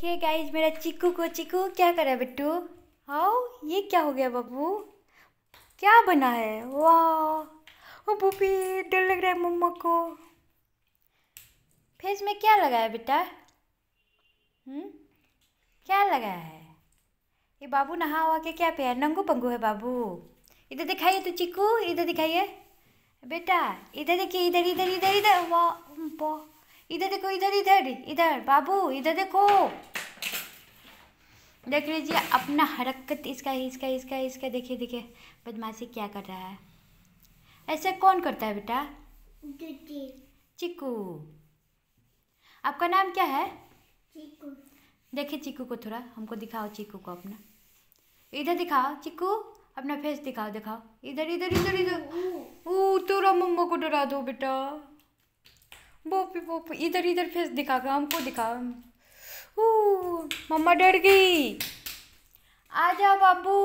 देखिए गाइज मेरा चिक्कू को चिक्कू क्या करा बिट्टू हाओ ये क्या हो गया बाबू क्या बना है वाह ओ बूबी डर लग रहा है मम्मा को फेस में क्या लगाया बेटा हम्म क्या लगाया है ये बाबू नहा हुआ के क्या पे नंगू पंगू है बाबू इधर दिखाइए तो चिक्कू इधर दिखाइए बेटा इधर देखिए इधर इधर इधर इधर वाह इधर देखो इधर इधर इधर बाबू इधर देखो देख लीजिए अपना हरकत इसका इसका इसका इसका देखिए देखिए बदमाशी क्या कर रहा है ऐसे कौन करता है बेटा चिकू आपका नाम क्या है देखिए चिकू को थोड़ा हमको दिखाओ चिकू को अपना इधर दिखाओ चिकू अपना फेस दिखाओ दिखाओ इधर इधर इधर इधर ओ तेरा मम्मा को डरा दो बेटा बोपी बोपी इधर इधर फेस दिखा हमको दिखाओ मम्मा डर गई आ जाओ बाबू